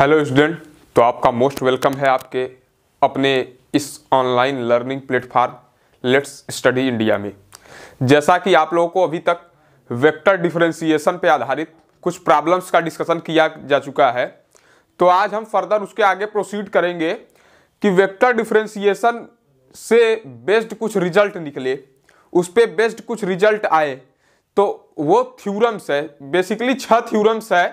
hello student तो आपका most welcome है आपके अपने इस online learning platform let's study India में जैसा कि आप लोगों को अभी तक वेक्टर डिफरेंशिएशन पर आधारित कुछ प्रॉब्लम्स का डिस्कशन किया जा चुका है तो आज हम फर्दर उसके आगे प्रोसीड करेंगे कि वेक्टर डिफरेंशिएशन से बेस्ड कुछ रिजल्ट निकले उस पर बेस्ड कुछ रिजल्ट आए तो वो थ्यूरम्स है बेसिकली छः थ्यूरम्स है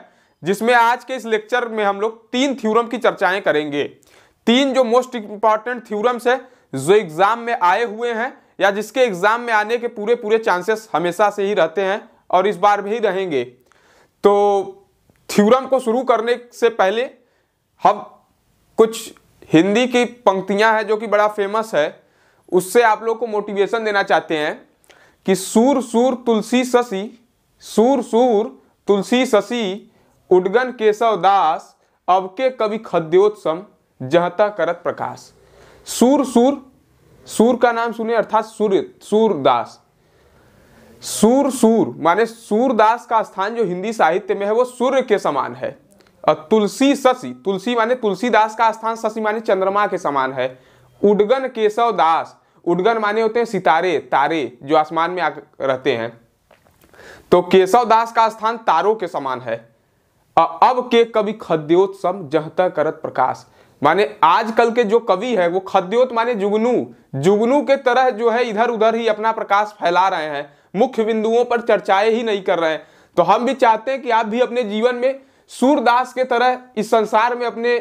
जिसमें आज के इस लेक्चर में हम लोग तीन थ्योरम की चर्चाएं करेंगे तीन जो मोस्ट इंपॉर्टेंट थ्योरम्स है जो एग्जाम में आए हुए हैं या जिसके एग्जाम में आने के पूरे पूरे चांसेस हमेशा से ही रहते हैं और इस बार भी रहेंगे तो थ्योरम को शुरू करने से पहले हम कुछ हिंदी की पंक्तियां हैं जो कि बड़ा फेमस है उससे आप लोग को मोटिवेशन देना चाहते हैं कि सूर सूर तुलसी शशि सूर सूर तुलसी शशि उडगन केशव दास अबके कवि खद्योत्सम जहता करत प्रकाश सूर सूर सूर का नाम सुने अर्थात सूर्य सूरदास सूर सूर माने सूरदास का स्थान जो हिंदी साहित्य में है वो सूर्य के समान है और तुलसी शशि तुलसी माने तुलसीदास का स्थान शशि माने चंद्रमा के समान है उडगन केशव दास उडगन माने होते हैं सितारे तारे जो आसमान में आ रहते हैं तो केशव दास का स्थान तारों के समान है अब के कवि खद्योत्सम जहता करत प्रकाश माने आजकल के जो कवि है वो खद्योत माने जुगनू जुगनू के तरह जो है इधर उधर ही अपना प्रकाश फैला रहे हैं मुख्य बिंदुओं पर चर्चाएं ही नहीं कर रहे हैं तो हम भी चाहते हैं कि आप भी अपने जीवन में सूरदास के तरह इस संसार में अपने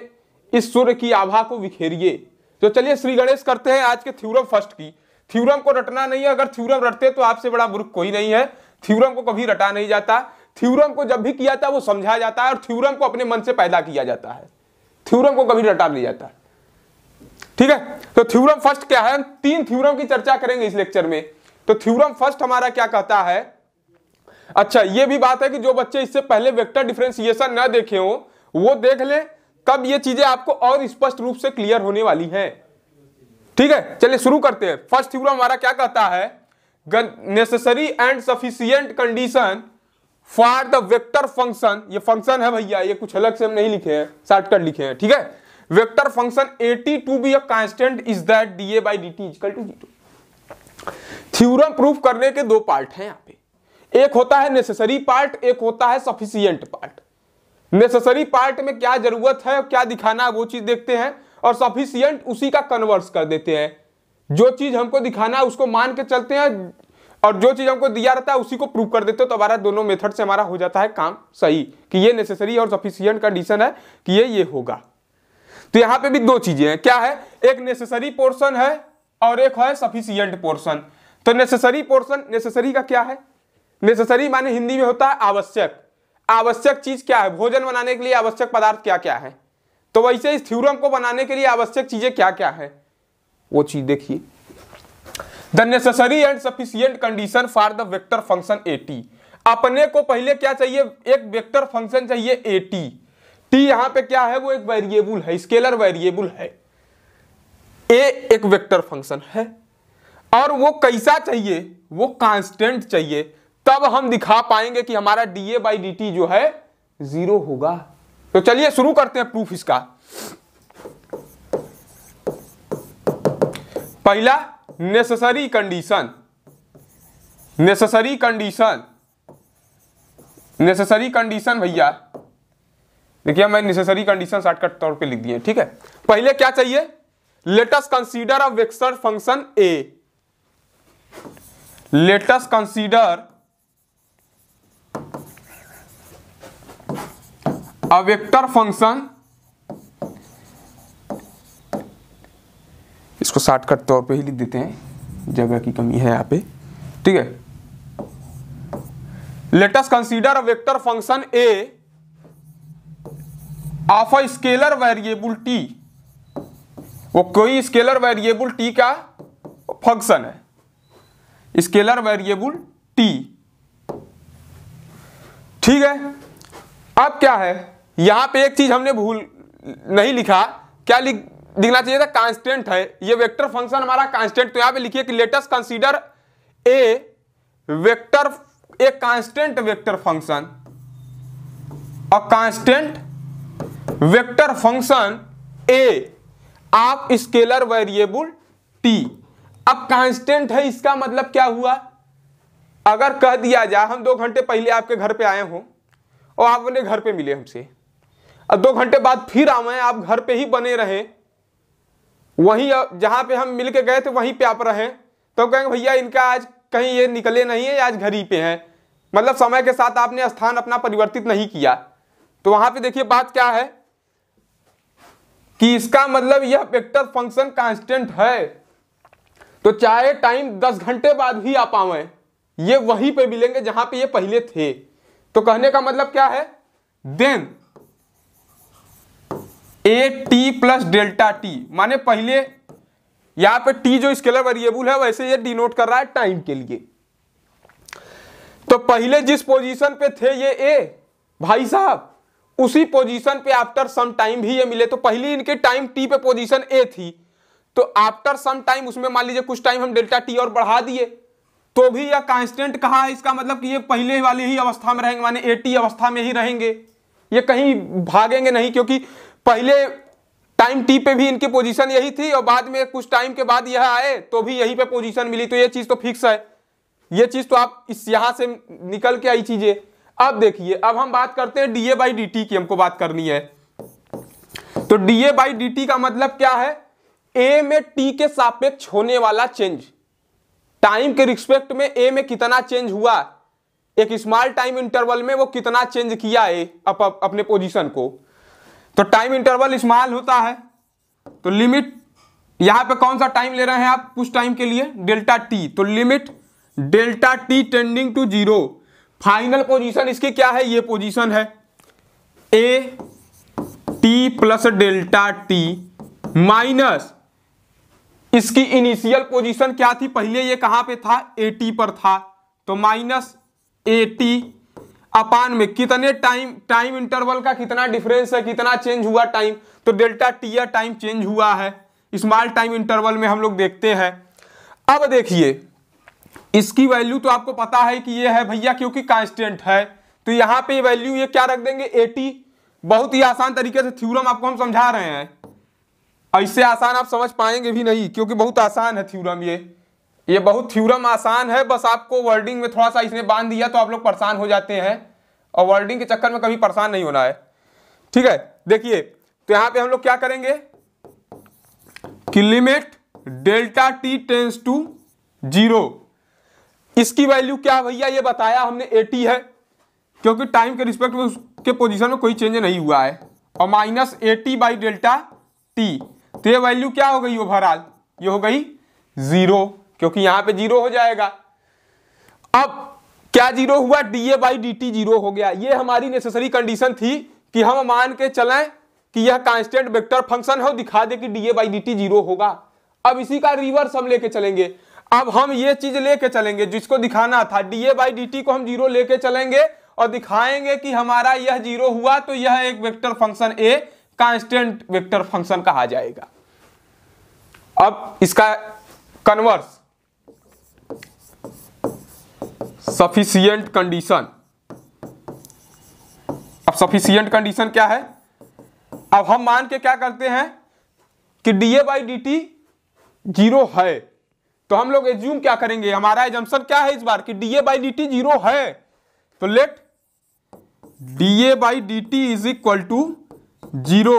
इस सूर्य की आभा को बिखेरिए तो चलिए श्री गणेश करते हैं आज के थ्यूरम फर्स्ट की थ्यूरम को रटना नहीं है अगर थ्यूरम रटते तो आपसे बड़ा मूर्ख कोई नहीं है थ्यूरम को कभी रटा नहीं जाता थ्यूरम को जब भी किया जाता है वो समझाया जाता है और थ्यूरम को अपने मन से पैदा किया जाता है थ्यूरम को कभी रटा नहीं जाता ठीक है तो थ्यूरम फर्स्ट क्या है हम तीन थ्यूरम की चर्चा करेंगे इस लेक्चर में तो थ्यूरम फर्स्ट हमारा क्या कहता है अच्छा ये भी बात है कि जो बच्चे इससे पहले वेक्टर डिफ्रेंसिएशन ना देखे हो वो देख ले कब ये चीजें आपको और स्पष्ट रूप से क्लियर होने वाली हैं ठीक है चलिए शुरू करते हैं फर्स्ट थ्यूरम हमारा क्या कहता है necessary and sufficient condition for the vector function ये फंक्शन है भैया ये कुछ अलग से हम नहीं लिखे हैं शॉर्टकट लिखे हैं ठीक है vector function A T to be constant is that D A by D T is equal to जी टू थ्योरम प्रूफ करने के दो पार्ट हैं यहाँ पे एक होता है नेसेसरी पार्ट एक होता है सफिशियंट पार्ट नेसेसरी पार्ट में क्या जरूरत है क्या दिखाना है वो चीज देखते हैं और सफिशियंट उसी का कन्वर्स कर देते हैं जो चीज हमको दिखाना है उसको मान के चलते हैं और जो चीज हमको दिया रहता है उसी को प्रूव कर देते हो तो हमारा दोनों मेथड से हमारा हो जाता है काम सही कि ये नेसेसरी और सफिशियंट कंडीशन है कि ये ये होगा तो यहां पे भी दो चीजें हैं क्या है एक नेसेसरी पोर्शन है और एक है सफिशियंट पोर्शन तो नेसेसरी पोर्शन नेसेसरी का क्या है नेसेसरी माने हिंदी में होता है आवश्यक आवश्यक चीज क्या है भोजन बनाने के लिए आवश्यक पदार्थ क्या क्या है तो वैसे इस थ्योरम को बनाने के लिए आवश्यक चीजें क्या क्या है वो चीज देखिए the necessary and sufficient condition for the vector function A T अपने को पहले क्या चाहिए एक वेक्टर फंक्शन चाहिए ए टी टी यहां पे क्या है वो एक वेरिएबल है स्केलर वेरिएबल है ए एक वेक्टर फंक्शन है और वो कैसा चाहिए वो कांस्टेंट चाहिए तब हम दिखा पाएंगे कि हमारा D A by D T जो है जीरो होगा तो चलिए शुरू करते हैं प्रूफ इसका पहला necessary condition necessary condition necessary condition भैया देखिए मैं नेसेसरी कंडीशन शॉर्टकट तौर पे लिख दिए ठीक है पहले क्या चाहिए let's consider a vector function A let's consider a vector function इसको शॉर्टकट तौर पे ही लिख देते हैं जगह की कमी है यहाँ पे ठीक है let's consider a vector function A of a scalar variable T वो कोई स्केलर वेरिएबल टी का फंक्शन है स्केलर वेरिएबल टी ठीक है अब क्या है यहां पे एक चीज हमने भूल नहीं लिखा क्या लिख दिखना चाहिए था कांस्टेंट है ये वेक्टर फंक्शन हमारा कांस्टेंट तो यहां पे लिखिए कि let's consider a vector A constant vector function a constant vector function A of scalar variable T अब कांस्टेंट है इसका मतलब क्या हुआ अगर कह दिया जाए हम दो घंटे पहले आपके घर पे आए हों और आप अपने घर पे मिले हमसे और दो घंटे बाद फिर आए आप घर पे ही बने रहें वहीं जहां पे हम मिल के गए थे वहीं पे आप रहे तो कहेंगे भैया इनका आज कहीं ये निकले नहीं है आज घर ही पे हैं मतलब समय के साथ आपने स्थान अपना परिवर्तित नहीं किया तो वहां पे देखिए बात क्या है कि इसका मतलब यह वेक्टर फंक्शन कांस्टेंट है तो चाहे टाइम दस घंटे बाद भी आ पाए ये वहीं पे मिलेंगे जहां पे ये पहले थे तो कहने का मतलब क्या है then A T plus delta T माने पहले यहां पे टी जो स्केलर वेरिएबल है वैसे ये डिनोट कर रहा है टाइम के लिए तो पहले जिस पोजीशन पे थे ये ए भाई साहब उसी पोजीशन पे आफ्टर सम टाइम भी ये मिले तो पहले इनके टाइम टी पे पोजीशन ए थी तो आफ्टर सम टाइम उसमें मान लीजिए कुछ टाइम हम डेल्टा टी और बढ़ा दिए तो भी यह कांस्टेंट कहा है इसका मतलब कि ये पहले वाली ही अवस्था में रहेंगे माने ए टी अवस्था में ही रहेंगे ये कहीं भागेंगे नहीं क्योंकि पहले टाइम टी पे भी इनकी पोजीशन यही थी और बाद में कुछ टाइम के बाद यह आए तो भी यही पे पोजीशन मिली तो ये चीज तो फिक्स है ये चीज तो आप इस यहां से निकल के आई चीजें अब देखिए अब हम बात करते हैं डीए बाई डी की हमको बात करनी है तो डीए बाई डी का मतलब क्या है ए में टी के सापेक्ष होने वाला चेंज टाइम के रिस्पेक्ट में ए में कितना चेंज हुआ एक स्मॉल टाइम इंटरवल में वो कितना चेंज किया है अप, अप, अपने पोजीशन को तो टाइम इंटरवल स्मॉल होता है तो लिमिट यहां पे कौन सा टाइम ले रहे हैं आप कुछ टाइम के लिए डेल्टा टी तो limit delta T tending to zero final position इसकी क्या है ये पोजीशन है A T plus delta T minus इसकी इनिशियल पोजीशन क्या थी पहले ये कहां पे था ए टी पर था तो माइनस ए टी अपान में कितने टाइम टाइम इंटरवल का कितना डिफरेंस है कितना चेंज हुआ टाइम तो डेल्टा टी या टाइम चेंज हुआ है स्मॉल टाइम इंटरवल में हम लोग देखते हैं अब देखिए इसकी वैल्यू तो आपको पता है कि ये है भैया क्योंकि कांस्टेंट है तो यहाँ पे वैल्यू ये क्या रख देंगे एटी बहुत ही आसान तरीके से थ्यूरम आपको हम समझा रहे हैं ऐसे आसान आप समझ पाएंगे भी नहीं क्योंकि बहुत आसान है थ्यूरम ये ये बहुत थ्यूरम आसान है बस आपको वर्डिंग में थोड़ा सा इसने बांध दिया तो आप लोग परेशान हो जाते हैं और वर्डिंग के चक्कर में कभी परेशान नहीं होना है ठीक है देखिए तो यहां पे हम लोग क्या करेंगे कि limit delta T tends to zero इसकी वैल्यू क्या भैया ये बताया हमने एटी है क्योंकि टाइम के रिस्पेक्ट में उसके पोजिशन में कोई चेंज नहीं हुआ है और minus A T by delta T तो ये वैल्यू क्या हो गई ओवरऑल ये हो गई जीरो क्योंकि यहां पे जीरो हो जाएगा अब क्या जीरो हुआ D A by D T zero हो गया ये हमारी नेसेसरी कंडीशन थी कि हम मान के चलें कि यह कांस्टेंट वेक्टर फंक्शन है दिखा दे कि D A by D T zero होगा अब इसी का रिवर्स हम लेके चलेंगे अब हम ये चीज लेके चलेंगे जिसको दिखाना था डीए बाई डी टी को हम जीरो लेके चलेंगे और दिखाएंगे कि हमारा यह जीरो हुआ तो यह एक vector function a constant vector function कहा जाएगा अब इसका कन्वर्स सफिशियंट कंडीशन अब सफिशियंट कंडीशन क्या है अब हम मान के क्या करते हैं कि D A by D T zero है तो हम लोग एज्यूम क्या करेंगे हमारा एजम्सन क्या है इस बार कि D A by D T zero है तो let D A by D T is equal to zero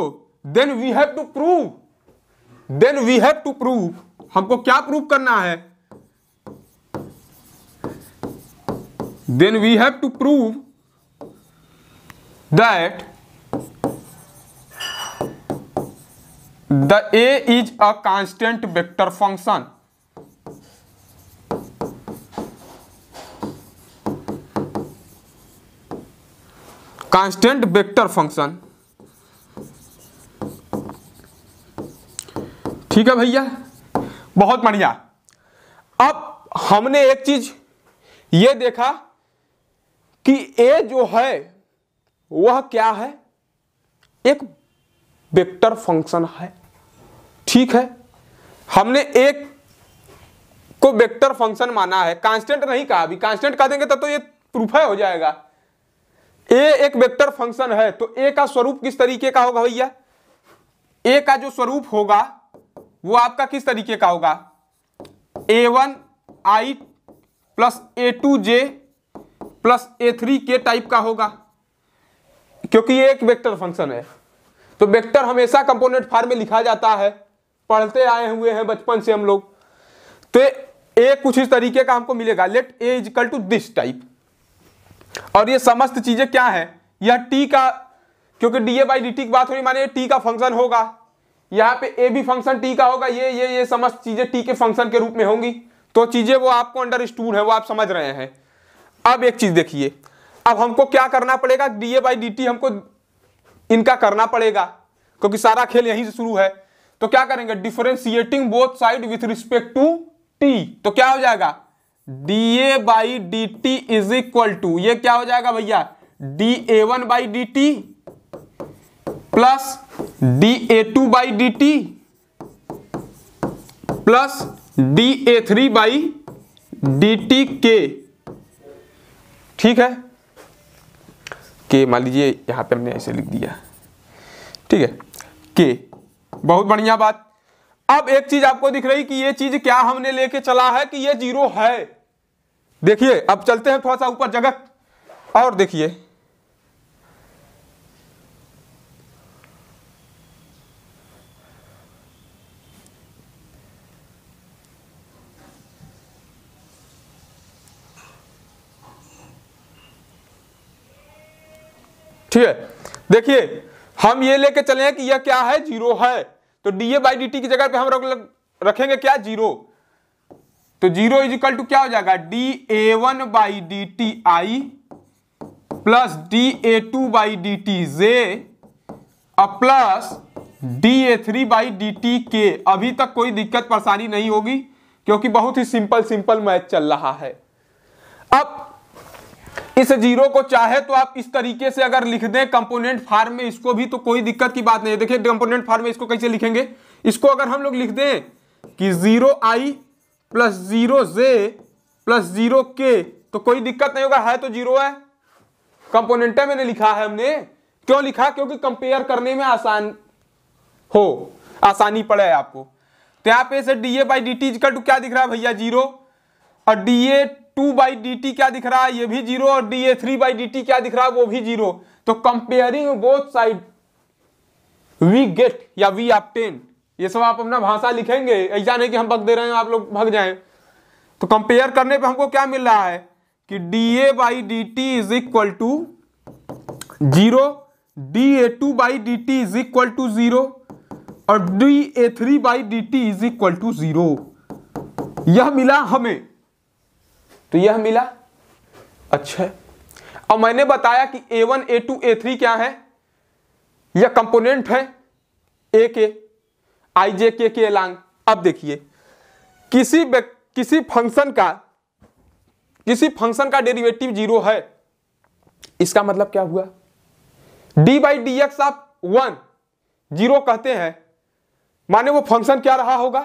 then we have to prove then we have to prove हमको क्या प्रूव करना है then we have to prove that the a is a constant vector function constant vector function ठीक है भैया बहुत बढ़िया अब हमने एक चीज ये देखा कि ए जो है वह क्या है एक वेक्टर फंक्शन है ठीक है हमने एक को वेक्टर फंक्शन माना है कांस्टेंट नहीं कहा अभी कांस्टेंट कह देंगे तब तो ये प्रूफ है हो जाएगा ए एक वेक्टर फंक्शन है तो ए का स्वरूप किस तरीके का होगा भैया ए का जो स्वरूप होगा वो आपका किस तरीके का होगा A one I plus A two J plus A three K type का होगा क्योंकि ये एक वेक्टर फंक्शन है तो वेक्टर हमेशा कंपोनेंट फॉर्म में लिखा जाता है पढ़ते आए हुए हैं बचपन से हम लोग तो ए कुछ इस तरीके का हमको मिलेगा let A is equal to this type और ये समस्त चीजें क्या है यह टी का क्योंकि D A by D T की बात हो रही माने टी का फंक्शन होगा यहाँ पे ए भी फंक्शन टी का होगा ये ये ये समस्त चीजें टी के फंक्शन के रूप में होंगी तो चीजें वो आपको अंडरस्टूड है वो आप समझ रहे हैं अब एक चीज देखिए अब हमको क्या करना पड़ेगा D A by D T हमको इनका करना पड़ेगा क्योंकि सारा खेल यहीं से शुरू है तो क्या करेंगे differentiating both side with respect to T तो क्या हो जाएगा D A by D T is equal to ये क्या हो जाएगा भैया D A one by D T plus D A two by D T plus D A three by D T K ठीक है के मान लीजिए यहाँ पे हमने ऐसे लिख दिया ठीक है के बहुत बढ़िया बात अब एक चीज आपको दिख रही कि ये चीज क्या हमने लेके चला है कि ये जीरो है देखिए अब चलते हैं थोड़ा सा ऊपर जगत और देखिए ठीक है देखिए हम ये लेके चले कि यह क्या है जीरो है तो डीए बाई डी की जगह पे हम रखेंगे क्या जीरो तो जीरो इज इक्वल टू क्या हो जाएगा D A one by D T I plus D A two by D T J plus D A three by D T K अभी तक कोई दिक्कत परेशानी नहीं होगी क्योंकि बहुत ही सिंपल सिंपल मैच चल रहा है अब इस जीरो को चाहे तो आप इस तरीके से अगर लिख दें कंपोनेंट फार्म में इसको भी तो कोई दिक्कत की बात नहीं है देखिए कंपोनेंट फार्म में इसको कैसे लिखेंगे इसको अगर हम लोग लिख दें कि zero I plus zero J plus zero K तो कोई दिक्कत नहीं होगा है तो जीरो है कंपोनेंट मैंने लिखा है हमने क्यों लिखा क्योंकि कंपेयर करने में आसान हो आसानी पड़े आपको तो यहां पर डीए बाई डी टी क्या दिख रहा है भैया जीरो और D two by D T क्या दिख रहा है ये भी जीरो और D A three by D T क्या दिख रहा है वो भी जीरो तो comparing both side we get या वी ऑप्टेन ये सब आप अपना भाषा लिखेंगे ऐसा नहीं कि हम भग दे रहे हैं आप लोग भग जाए तो कंपेयर करने पे हमको क्या मिल रहा है कि D A by D T is equal to zero D A two by D T is equal to zero और D A three by D T is equal to zero यह मिला हमें तो यह मिला अच्छा अब और मैंने बताया कि A one A two A three क्या है यह कंपोनेंट है ए के आई जे के एलांग अब देखिए किसी किसी फंक्शन का किसी फंक्शन का डेरिवेटिव जीरो है इसका मतलब क्या हुआ डी बाई डी एक्स आप वन जीरो कहते हैं माने वो फंक्शन क्या रहा होगा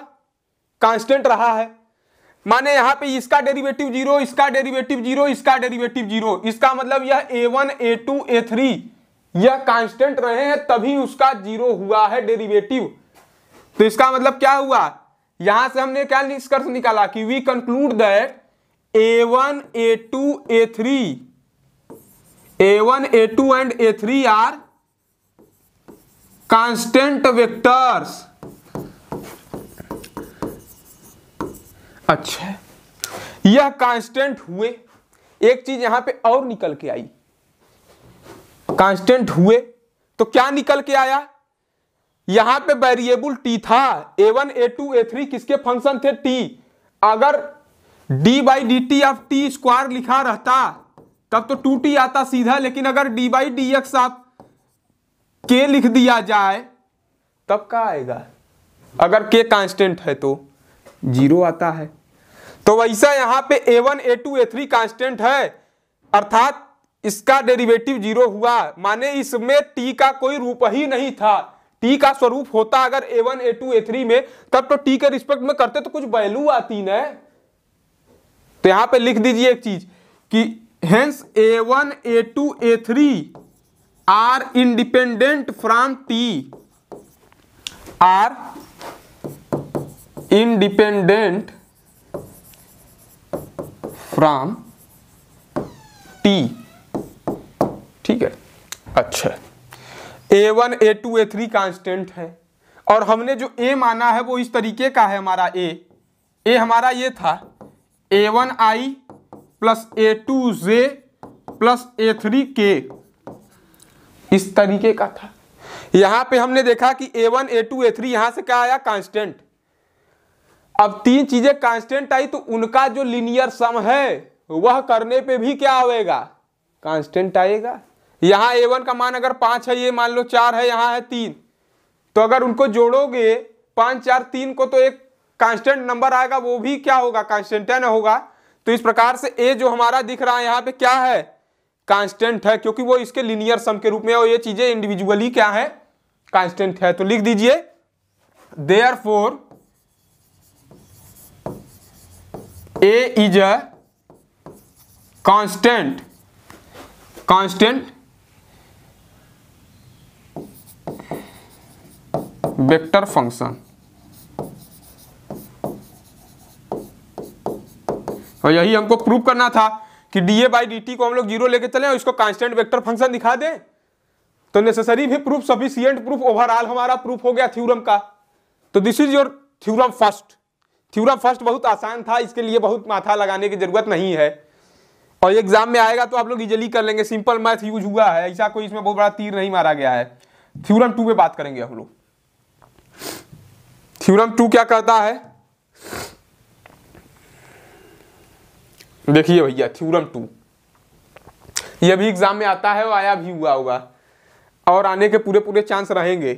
कांस्टेंट रहा है माने यहाँ पे इसका डेरिवेटिव जीरो इसका डेरिवेटिव जीरो इसका डेरिवेटिव जीरो इसका मतलब यह A one A two A three यह कांस्टेंट रहे हैं तभी उसका जीरो हुआ है डेरिवेटिव तो इसका मतलब क्या हुआ यहां से हमने क्या निष्कर्ष निकाला कि we conclude that A one A two A three A one A two and A three are constant vectors अच्छा यह कांस्टेंट हुए एक चीज यहां पे और निकल के आई कांस्टेंट हुए तो क्या निकल के आया यहां पे वेरिएबल टी था A one A two A three किसके फंक्शन थे टी अगर D by D T of T square लिखा रहता तब तो टू टी आता सीधा लेकिन अगर D by D X of K लिख दिया जाए तब क्या आएगा अगर के कांस्टेंट है तो जीरो आता है तो वैसा यहाँ पे a1, a2, A two A three constant है अर्थात इसका डेरिवेटिव जीरो हुआ माने इसमें टी का कोई रूप ही नहीं था टी का स्वरूप होता अगर A one A two A three में तब तो टी के रिस्पेक्ट में करते तो कुछ वैल्यू आती न तो यहां पे लिख दीजिए एक चीज कि hence A one A two A three are independent from T are independent from T ठीक है अच्छा A one A two A three constant है और हमने जो ए माना है वो इस तरीके का है हमारा ए ए हमारा ये था A one I plus A two J plus A three K इस तरीके का था यहां पे हमने देखा कि A one A two A three यहां से क्या आया कांस्टेंट अब तीन चीजें कांस्टेंट आई तो उनका जो लीनियर सम है वह करने पे भी क्या आएगा कांस्टेंट आएगा यहाँ ए वन का मान अगर पांच है ये मान लो चार है यहाँ है तीन तो अगर उनको जोड़ोगे पांच चार तीन को तो एक कांस्टेंट नंबर आएगा वो भी क्या होगा कांस्टेंट ना होगा तो इस प्रकार से ए जो हमारा दिख रहा है यहाँ पे क्या है कांस्टेंट है क्योंकि वो इसके लिनियर सम के रूप में और ये चीज़ें इंडिविजुअली क्या है कांस्टेंट है तो लिख दीजिए therefore A is a constant constant vector function और यही हमको प्रूव करना था कि D A by D T को हम लोग जीरो लेके चले और इसको कांस्टेंट वेक्टर फंक्शन दिखा दें तो नेसेसरी भी प्रूफ सफिशियंट प्रूफ ओवरऑल हमारा प्रूफ हो गया थ्योरम का तो this is your theorem first theorem first बहुत आसान था इसके लिए बहुत माथा लगाने की जरूरत नहीं है और एग्जाम में आएगा तो आप लोग इजिली कर लेंगे सिंपल मैथ यूज हुआ है ऐसा कोई इसमें बहुत बड़ा तीर नहीं मारा गया है थ्यूरम टू में बात करेंगे हम लोग थ्यूरम टू क्या कहता है देखिए भैया थ्यूरम टू ये भी एग्जाम में आता है और आया भी हुआ होगा और आने के पूरे पूरे चांस रहेंगे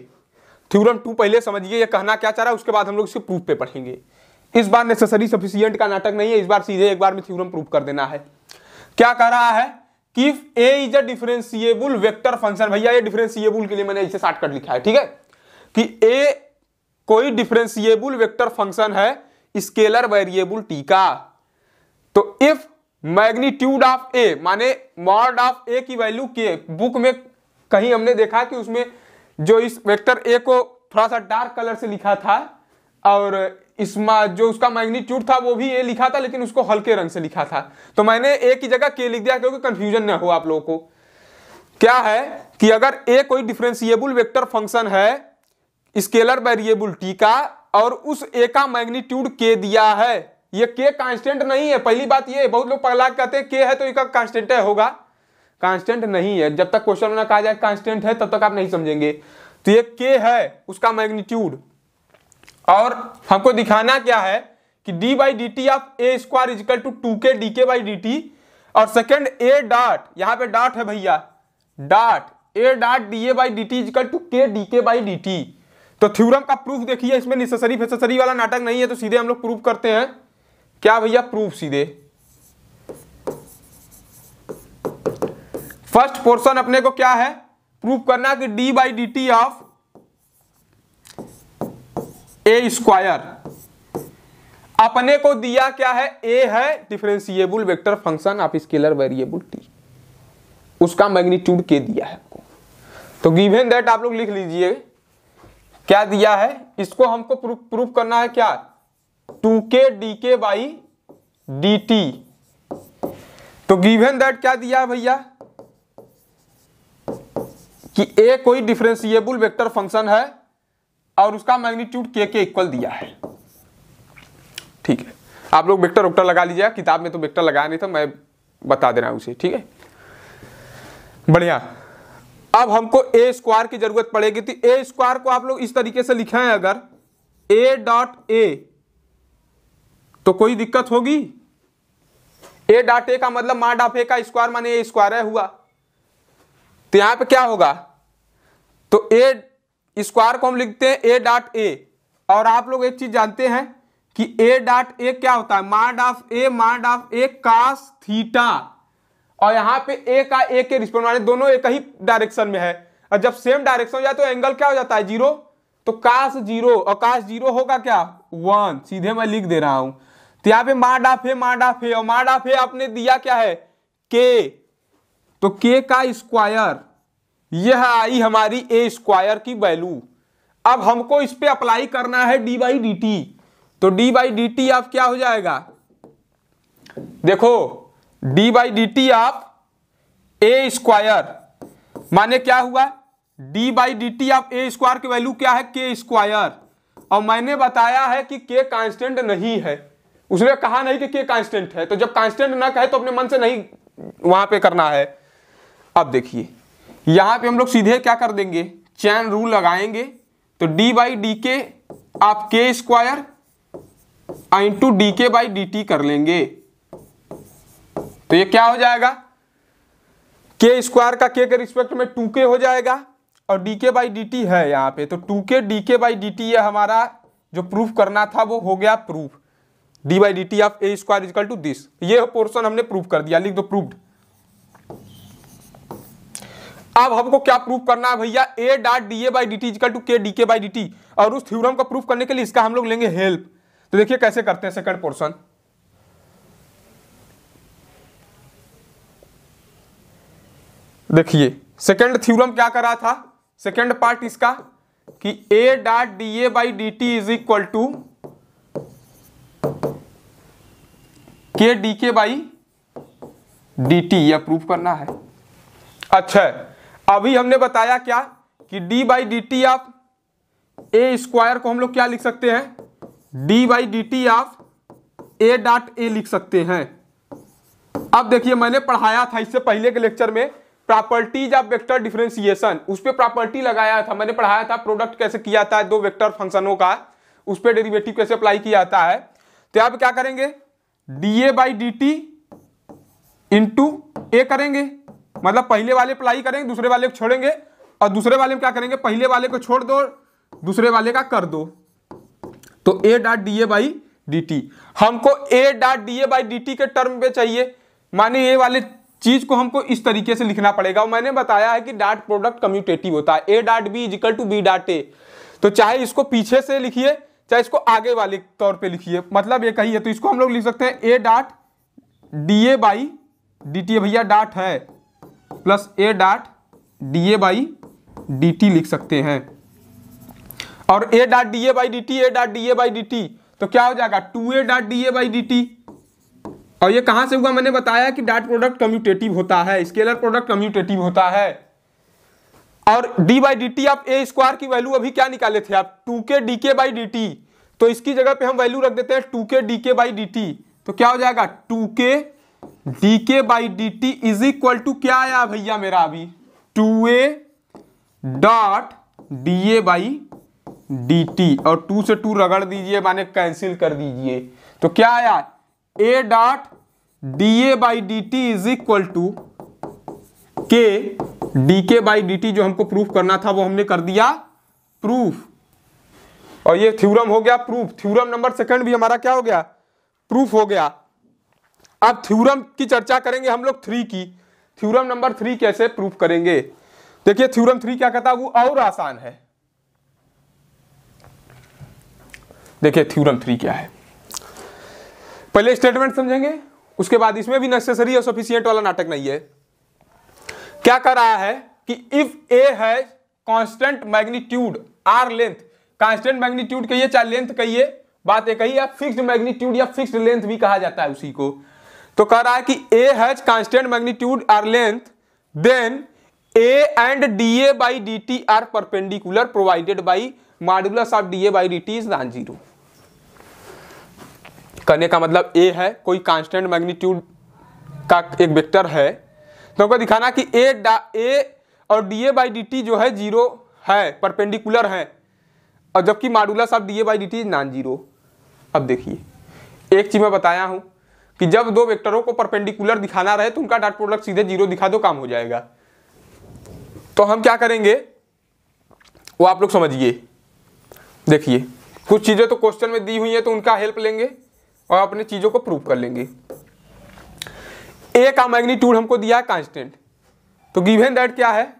थ्यूरम टू पहले समझिए ये कहना क्या चाह रहा है उसके बाद हम लोग इसके प्रूफ पे पढ़ेंगे इस बार नेसेसरी सफिशियंट का नाटक नहीं है इस बार सीधे एक बार में थ्योरम प्रूव कर देना है क्या कह रहा है कि A is a differentiable vector function भैया ये डिफरेंशिएबल के लिए मैंने इसे शॉर्टकट लिखा है ठीक है कि ए कोई डिफरेंशिएबल वेक्टर फंक्शन है स्केलर वेरिएबल टी का तो इफ मैग्नीट्यूड ऑफ ए माने मॉड ऑफ ए की वैल्यू के बुक में कहीं हमने देखा कि उसमें जो इस वेक्टर ए को थोड़ा सा डार्क कलर से लिखा था और इसमा जो उसका मैग्नीट्यूड था वो भी ए लिखा था लेकिन उसको हल्के रंग से लिखा था तो मैंने ए की जगह के लिख दिया क्योंकि कंफ्यूजन ना हो आप लोगों को क्या है कि अगर ए कोई डिफ्रेंसिएबल वेक्टर फंक्शन है स्केलर वेरिएबल टी का और उस ए का मैग्नीट्यूड के दिया है ये के कांस्टेंट नहीं है पहली बात ये बहुत लोग पगला कहते हैं के है तो इसका कांस्टेंट होगा कांस्टेंट नहीं है जब तक क्वेश्चन में कहा जाए कांस्टेंट है तब तक आप नहीं समझेंगे तो ये के है उसका मैग्नीट्यूड और हमको दिखाना क्या है कि D by D T of A square is equal to two K D K by D T और सेकेंड ए डॉट यहाँ पे डॉट है भैया dot A dot D A by D T is equal to K D K by D T तो theorem का proof देखिए इसमें निसेसरी फेसेसरी वाला नाटक नहीं है तो सीधे हम लोग प्रूफ करते हैं क्या भैया प्रूफ सीधे फर्स्ट पोर्शन अपने को क्या है प्रूफ करना कि D by D T of A square अपने को दिया क्या है ए है differentiable vector function of scalar variable T उसका मैग्नीट्यूड के दिया है आपको तो गिवन दैट आप लोग लिख लीजिए क्या दिया है इसको हमको प्रूफ प्रूफ करना है क्या to K D K by D T तो गिवन दैट क्या दिया है भैया कि ए कोई डिफरेंशिएबल वेक्टर फंक्शन है और उसका मैग्नीट्यूड के के इक्वल दिया है ठीक है आप लोग वेक्टर वेक्टर लगा लीजिए किताब में तो वेक्टर लगाया नहीं था मैं बता दे रहा हूं उसे ठीक है बढ़िया अब हमको ए स्क्वायर की जरूरत पड़ेगी तो ए स्क्वायर को आप लोग इस तरीके से लिखे हैं अगर ए डॉट ए तो कोई दिक्कत होगी ए डॉट ए का मतलब मा डॉफ ए का स्क्वायर माने ए स्क्वायर है हुआ तो यहां पे क्या होगा तो ए स्क्वायर को हम लिखते हैं ए डॉट ए और आप लोग एक चीज जानते हैं कि ए डॉट ए क्या होता है mod of A mod of A cos theta और यहां पे ए का ए के रिस्पेक्ट माने दोनों एक ही डायरेक्शन में है और जब सेम डायरेक्शन हो जाए तो एंगल क्या हो जाता है जीरो तो कास जीरो और कास जीरो होगा क्या वन सीधे मैं लिख दे रहा हूं तो यहां पर मार्ड ऑफ ए मार्ड ऑफ ए और मार्ड ऑफ ए आपने दिया क्या है के तो के का स्क्वायर यह आई हमारी ए स्क्वायर की वैल्यू अब हमको इस पर अप्लाई करना है डी बाई डी टी तो डी बाई डी टी आप क्या हो जाएगा देखो डी बाई डी टी आप ए स्क्वायर माने क्या हुआ डी बाई डी टी आप ए स्क्वायर की वैल्यू क्या है के स्क्वायर और मैंने बताया है कि के कांस्टेंट नहीं है उसने कहा नहीं कि के कांस्टेंट है तो जब कांस्टेंट ना कहे तो अपने मन से नहीं वहां पे करना है अब देखिए यहाँ पे हम लोग सीधे क्या कर देंगे चैन रूल लगाएंगे तो डी बाई डी के आप K square into D K by D T कर लेंगे तो ये क्या हो जाएगा के स्क्वायर का के के रिस्पेक्ट में टू के हो जाएगा और D K by D T है यहाँ पे तो to K D K by D T ये हमारा जो प्रूफ करना था वो हो गया proof D by D T of A square is equal to this ये पोर्सन हमने प्रूफ कर दिया लिख दो प्रूफ अब हमको क्या प्रूफ करना है भैया A dot D A by D T is equal to K D K by D T और उस थ्योरम का प्रूफ करने के लिए इसका हम लोग लेंगे हेल्प तो देखिए कैसे करते हैं सेकंड पोर्शन देखिए सेकंड थ्योरम क्या कर रहा था सेकंड पार्ट इसका कि A dot D A by D T is equal to K D K by D T यह प्रूफ करना है अच्छा है अभी हमने बताया क्या कि d by D T of A square को हम लोग क्या लिख सकते हैं d by D T of A dot A लिख सकते हैं अब देखिए मैंने पढ़ाया था इससे पहले के लेक्चर में प्रॉपर्टीज ऑफ वेक्टर डिफरेंशिएशन उस पर प्रॉपर्टी लगाया था मैंने पढ़ाया था प्रोडक्ट कैसे किया जाता है दो वेक्टर फंक्शनों का उस पर डेरिवेटिव कैसे अप्लाई किया जाता है तो आप क्या करेंगे D A by D T into A करेंगे मतलब पहले वाले अप्लाई करेंगे दूसरे वाले को छोड़ेंगे और दूसरे वाले में क्या करेंगे पहले वाले को छोड़ दो दूसरे वाले का कर दो तो A dot D A by D T हमको A dot D A by D T के टर्म पे चाहिए माने ये वाले चीज को हमको इस तरीके से लिखना पड़ेगा और मैंने बताया है कि डॉट प्रोडक्ट कम्यूटेटिव होता है A dot B is equal to B dot A तो चाहे इसको पीछे से लिखिए चाहे इसको आगे वाले तौर पे लिखिए मतलब ये कही है तो इसको हम लोग लिख सकते हैं A dot D A by D T भैया डॉट है plus A dot D A by D T लिख सकते हैं और A dot D A by D T A dot D A by D T तो क्या हो जाएगा two A dot D A by D T और ये कहां से हुआ मैंने बताया कि डॉट प्रोडक्ट कम्यूटेटिव होता है स्केलर प्रोडक्ट कम्यूटेटिव होता है और डी बाई डी टी आप ए स्क्वायर की वैल्यू अभी क्या निकाले थे आप to K D K by D T तो इसकी जगह पे हम वैल्यू रख देते हैं to K D K by D T तो क्या हो जाएगा to K D K by D T is equal to क्या आया भैया मेरा अभी two A dot D A by D T और टू से टू रगड़ दीजिए माने कैंसिल कर दीजिए तो क्या आया A dot D A by D T is equal to K D K by D T जो हमको प्रूफ करना था वो हमने कर दिया प्रूफ और ये थ्योरम हो गया प्रूफ थ्योरम नंबर सेकंड भी हमारा क्या हो गया प्रूफ हो गया अब थ्योरम की चर्चा करेंगे हम लोग थ्री की थ्योरम नंबर थ्री कैसे प्रूफ करेंगे देखिए थ्योरम थ्री क्या कहता है वो और आसान है देखिए थ्योरम थ्री क्या है पहले स्टेटमेंट समझेंगे उसके बाद इसमें भी नेसेसरी और सफिशियंट वाला नाटक नहीं है क्या कर रहा है कि इफ ए है constant magnitude or length constant magnitude कहिए चाहे लेंथ कहिए बात एक ही है फिक्स्ड मैग्नीट्यूड या फिक्स्ड लेंथ भी कहा जाता है उसी को तो कह रहा है कि A has constant magnitude or length then A and D A by D T are perpendicular provided by modulus of D A by D T is non zero कहने का मतलब ए है कोई कांस्टेंट मैग्नीट्यूड का एक वेक्टर है तो हमको दिखाना कि ए डा ए और D A by D T जो है जीरो है परपेंडिकुलर है और जबकि modulus of D A by D T is non zero अब देखिए एक चीज़ मैं बताया हूं कि जब दो वेक्टरों को परपेंडिकुलर दिखाना रहे तो उनका डॉट प्रोडक्ट सीधे जीरो दिखा दो काम हो जाएगा तो हम क्या करेंगे वो आप लोग समझिए देखिए कुछ चीज़ें तो क्वेश्चन में दी हुई हैं तो उनका हेल्प लेंगे और अपने चीज़ों को प्रूव कर लेंगे ए का मैग्नीट्यूड हमको दिया है कांस्टेंट तो गिवेन दैट क्या है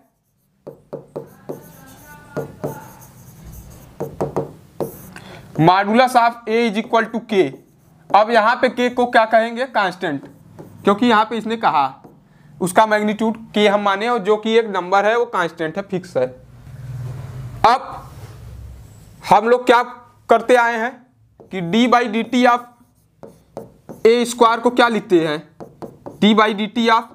modulus of A is equal to K अब यहाँ पे के को क्या कहेंगे कांस्टेंट क्योंकि यहाँ पे इसने कहा उसका मैग्नीट्यूड के हम माने और जो कि एक नंबर है वो कांस्टेंट है फिक्स है अब हम लोग क्या करते आए हैं कि D by D T of A square को क्या लिखते हैं D by D T of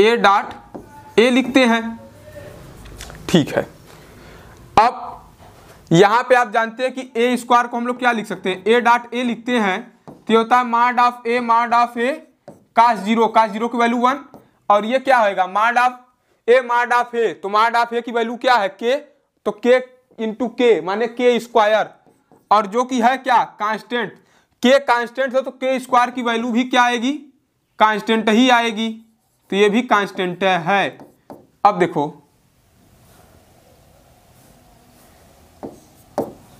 A dot A लिखते हैं ठीक है यहाँ पे आप जानते हैं कि ए स्क्वायर को हम लोग क्या लिख सकते हैं ए डॉट ए लिखते हैं तो होता है mod of A mod of ए का जीरो का जीरो की वैल्यू वन और ये क्या होएगा मार्ड ऑफ ए मार्ड ऑफ ए तो मार्ड ऑफ ए की वैल्यू क्या है के तो के इंटू के माने के स्क्वायर और जो कि है क्या कांस्टेंट के कांस्टेंट है तो के स्क्वायर की वैल्यू भी क्या आएगी कांस्टेंट ही आएगी तो ये भी कांस्टेंट है अब देखो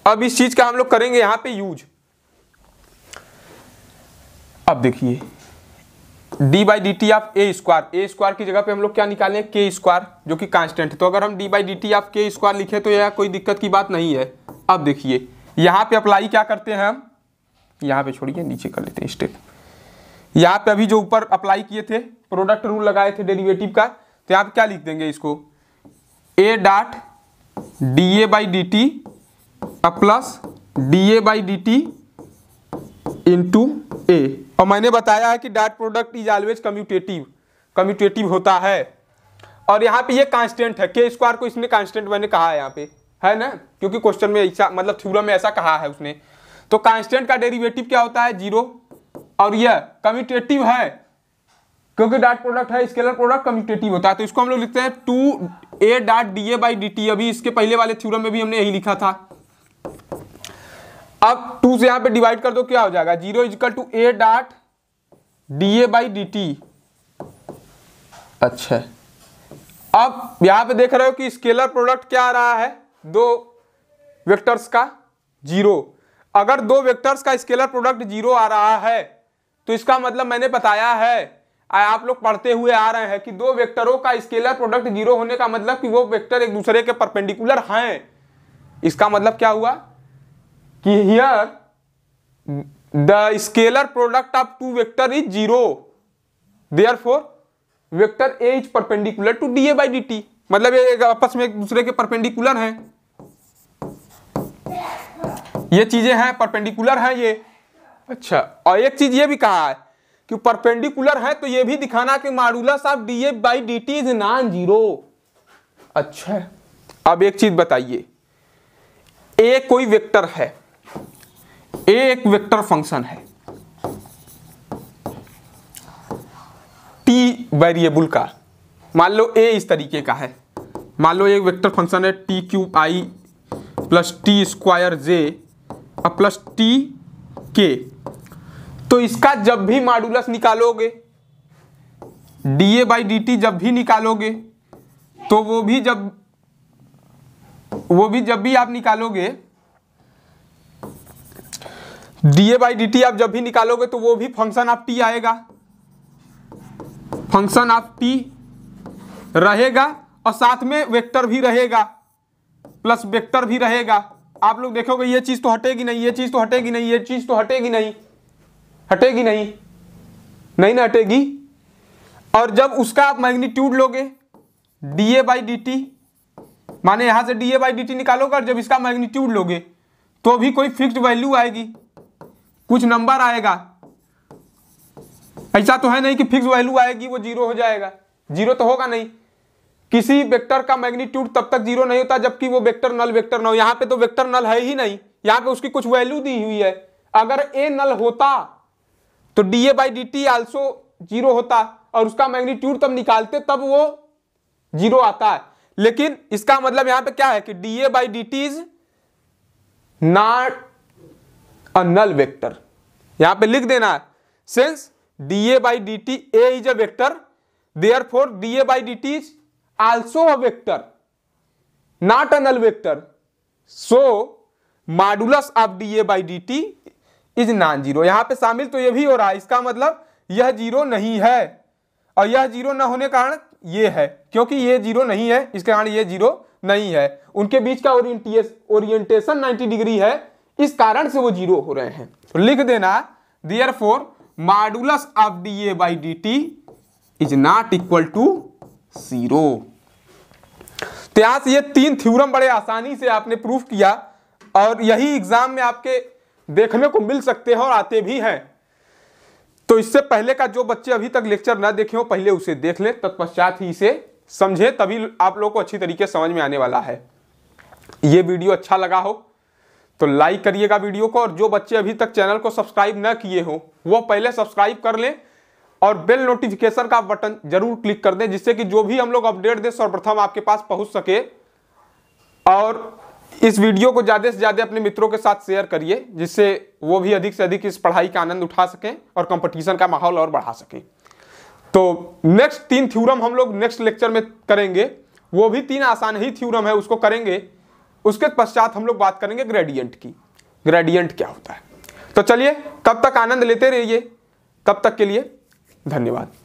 अब इस चीज का हम लोग करेंगे यहां पे यूज अब देखिए D by D T of A square A square की जगह पे हम लोग क्या निकालें के स्क्वायर जो कि कांस्टेंट है तो अगर हम d by D T of के स्क्वायर लिखे तो यह कोई दिक्कत की बात नहीं है अब देखिए यहां पे अप्लाई क्या करते हैं हम यहां पे छोड़िए नीचे कर लेते हैं स्टेप यहां पे अभी जो ऊपर अप्लाई किए थे प्रोडक्ट रूल लगाए थे डेरिवेटिव का तो यहां पर क्या लिख देंगे इसको A dot D A by D T plus D A by D T into A और मैंने बताया है कि dot product is always commutative commutative होता है और यहाँ पे ये कांस्टेंट है के स्क्वायर को इसने कांस्टेंट मैंने कहा है यहाँ पे है ना क्योंकि क्वेश्चन में ऐसा मतलब थ्यूरम में ऐसा कहा है उसने तो कांस्टेंट का डेरिवेटिव क्या होता है जीरो और यह कम्यूटेटिव है क्योंकि डॉट प्रोडक्ट है स्केलर प्रोडक्ट कम्यूटेटिव होता है तो इसको हम लोग लिखते हैं two A dot D A by D t अभी इसके पहले वाले थ्यूरम में भी हमने यही लिखा था अब टू से यहां पे डिवाइड कर दो क्या हो जाएगा zero is equal two A dot D A by D t अच्छा अब यहां पे देख रहे हो कि स्केलर प्रोडक्ट क्या आ रहा है दो वेक्टर्स का जीरो अगर दो वेक्टर्स का स्केलर प्रोडक्ट जीरो आ रहा है तो इसका मतलब मैंने बताया है आप लोग पढ़ते हुए आ रहे हैं कि दो वेक्टरों का स्केलर प्रोडक्ट जीरो होने का मतलब कि वो वेक्टर एक दूसरे के परपेंडिकुलर हैं इसका मतलब क्या हुआ कि here the scalar product of two vector is zero therefore vector A is perpendicular to d A by D t मतलब ये आपस में एक दूसरे के परपेंडिकुलर हैं ये चीजें हैं परपेंडिकुलर हैं ये अच्छा और एक चीज ये भी कहा है कि परपेंडिकुलर है तो ये भी दिखाना कि modulus of D A by D T is non zero अच्छा अब एक चीज बताइए ए कोई वेक्टर है ए एक वेक्टर फंक्शन है टी वेरिएबल का मान लो ए इस तरीके का है मान लो एक वेक्टर फंक्शन है t cube i plus t square j और प्लस टी के तो इसका जब भी मॉडुलस निकालोगे d A by D t जब भी निकालोगे तो वो भी जब वो भी जब भी आप निकालोगे d A by D T आप जब भी निकालोगे तो वो भी फंक्शन ऑफ टी आएगा फंक्शन ऑफ टी रहेगा और साथ में वेक्टर भी रहेगा प्लस वेक्टर भी रहेगा आप लोग देखोगे ये चीज़ तो हटेगी नहीं ये चीज़ तो हटेगी नहीं ये चीज़ तो हटेगी नहीं हटेगी नहीं नहीं ना हटेगी और जब उसका आप मैग्नीट्यूड लोगे d A by D t माने यहां से d A by D t निकालोगे और जब इसका मैग्नीट्यूड लोगे तो भी कोई फिक्स वैल्यू आएगी कुछ नंबर आएगा ऐसा तो है नहीं कि फिक्स वैल्यू आएगी वो जीरो हो जाएगा जीरो तो होगा नहीं किसी वेक्टर का मैग्नीट्यूड तब तक जीरो नहीं होता जबकि वो वेक्टर नल वेक्टर हो यहाँ पे तो वेक्टर नल है ही नहीं यहाँ पे उसकी कुछ वैल्यू दी हुई है अगर ए नल होता तो d A by D t also zero होता और उसका मैग्नीट्यूड तब निकालते तब वो जीरो आता है लेकिन इसका मतलब यहाँ पे क्या है कि D A by D T is not a null vector यहां पे लिख देना है since d A by D T A is a vector therefore d A by D T is also a vector not a null vector so modulus of D A by D T is non zero यहां पे शामिल तो ये भी हो रहा है इसका मतलब यह जीरो नहीं है और यह जीरो ना होने कारण ये है क्योंकि ये जीरो नहीं है इसके कारण ये जीरो नहीं है उनके बीच का ओरिएंटेशन 90 डिग्री है इस कारण से वो जीरो हो रहे हैं तो लिख देना therefore modulus of D A by D T is not equal to zero से ये तीन थ्योरम बड़े आसानी से आपने प्रूफ किया और यही एग्जाम में आपके देखने को मिल सकते हैं और आते भी हैं तो इससे पहले का जो बच्चे अभी तक लेक्चर ना देखे हो पहले उसे देख ले तत्पश्चात ही इसे समझे तभी आप लोगों को अच्छी तरीके समझ में आने वाला है ये वीडियो अच्छा लगा हो तो लाइक करिएगा वीडियो को और जो बच्चे अभी तक चैनल को सब्सक्राइब न किए हो वो पहले सब्सक्राइब कर लें और बेल नोटिफिकेशन का बटन जरूर क्लिक कर दें जिससे कि जो भी हम लोग अपडेट दें सर्वप्रथम आपके पास पहुंच सके और इस वीडियो को ज़्यादा से ज़्यादा अपने मित्रों के साथ शेयर करिए जिससे वो भी अधिक से अधिक इस पढ़ाई का आनंद उठा सकें और कंपटीशन का माहौल और बढ़ा सकें तो नेक्स्ट तीन थ्यूरम हम लोग नेक्स्ट लेक्चर में करेंगे वो भी तीन आसान ही थ्यूरम है उसको करेंगे उसके पश्चात हम लोग बात करेंगे ग्रेडियंट की ग्रेडियंट क्या होता है तो चलिए तब तक आनंद लेते रहिए तब तक के लिए धन्यवाद